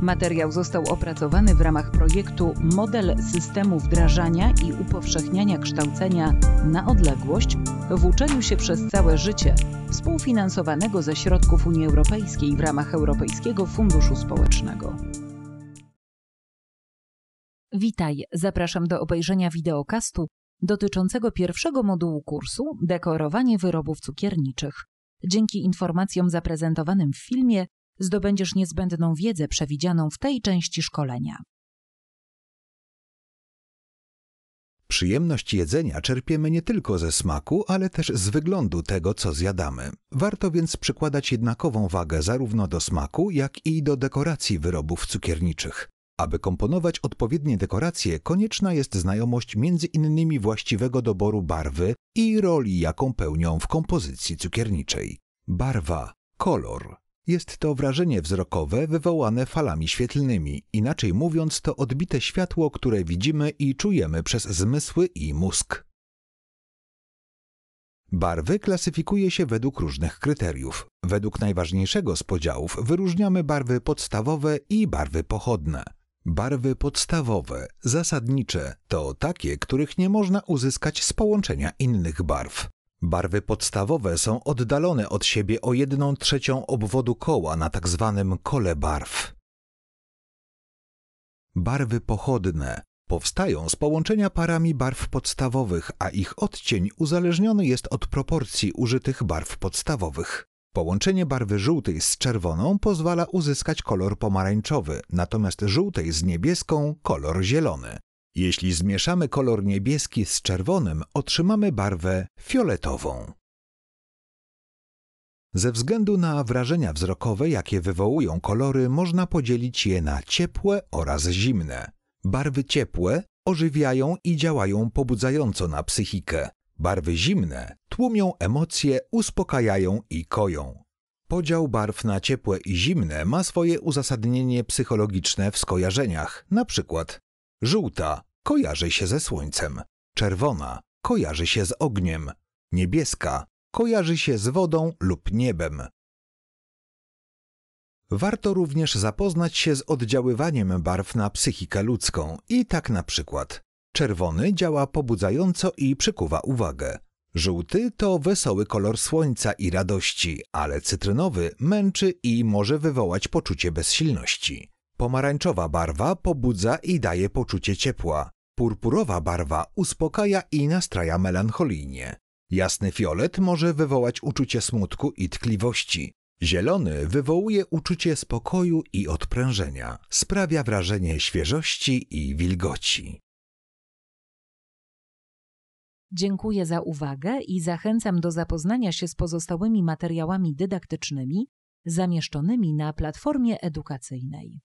Materiał został opracowany w ramach projektu Model systemu wdrażania i upowszechniania kształcenia na odległość w uczeniu się przez całe życie, współfinansowanego ze środków Unii Europejskiej w ramach Europejskiego Funduszu Społecznego. Witaj, zapraszam do obejrzenia wideokastu dotyczącego pierwszego modułu kursu Dekorowanie wyrobów cukierniczych. Dzięki informacjom zaprezentowanym w filmie zdobędziesz niezbędną wiedzę przewidzianą w tej części szkolenia. Przyjemność jedzenia czerpiemy nie tylko ze smaku, ale też z wyglądu tego, co zjadamy. Warto więc przykładać jednakową wagę zarówno do smaku, jak i do dekoracji wyrobów cukierniczych. Aby komponować odpowiednie dekoracje, konieczna jest znajomość między innymi właściwego doboru barwy i roli, jaką pełnią w kompozycji cukierniczej. Barwa, kolor, jest to wrażenie wzrokowe wywołane falami świetlnymi, inaczej mówiąc to odbite światło, które widzimy i czujemy przez zmysły i mózg. Barwy klasyfikuje się według różnych kryteriów. Według najważniejszego z podziałów wyróżniamy barwy podstawowe i barwy pochodne. Barwy podstawowe, zasadnicze, to takie, których nie można uzyskać z połączenia innych barw. Barwy podstawowe są oddalone od siebie o 1 trzecią obwodu koła na tzw. Tak kole barw. Barwy pochodne powstają z połączenia parami barw podstawowych, a ich odcień uzależniony jest od proporcji użytych barw podstawowych. Połączenie barwy żółtej z czerwoną pozwala uzyskać kolor pomarańczowy, natomiast żółtej z niebieską kolor zielony. Jeśli zmieszamy kolor niebieski z czerwonym, otrzymamy barwę fioletową. Ze względu na wrażenia wzrokowe, jakie wywołują kolory, można podzielić je na ciepłe oraz zimne. Barwy ciepłe ożywiają i działają pobudzająco na psychikę. Barwy zimne tłumią emocje, uspokajają i koją. Podział barw na ciepłe i zimne ma swoje uzasadnienie psychologiczne w skojarzeniach, np. Żółta kojarzy się ze słońcem, czerwona kojarzy się z ogniem, niebieska kojarzy się z wodą lub niebem. Warto również zapoznać się z oddziaływaniem barw na psychikę ludzką i tak na przykład czerwony działa pobudzająco i przykuwa uwagę. Żółty to wesoły kolor słońca i radości, ale cytrynowy męczy i może wywołać poczucie bezsilności. Pomarańczowa barwa pobudza i daje poczucie ciepła. Purpurowa barwa uspokaja i nastraja melancholijnie. Jasny fiolet może wywołać uczucie smutku i tkliwości. Zielony wywołuje uczucie spokoju i odprężenia. Sprawia wrażenie świeżości i wilgoci. Dziękuję za uwagę i zachęcam do zapoznania się z pozostałymi materiałami dydaktycznymi zamieszczonymi na platformie edukacyjnej.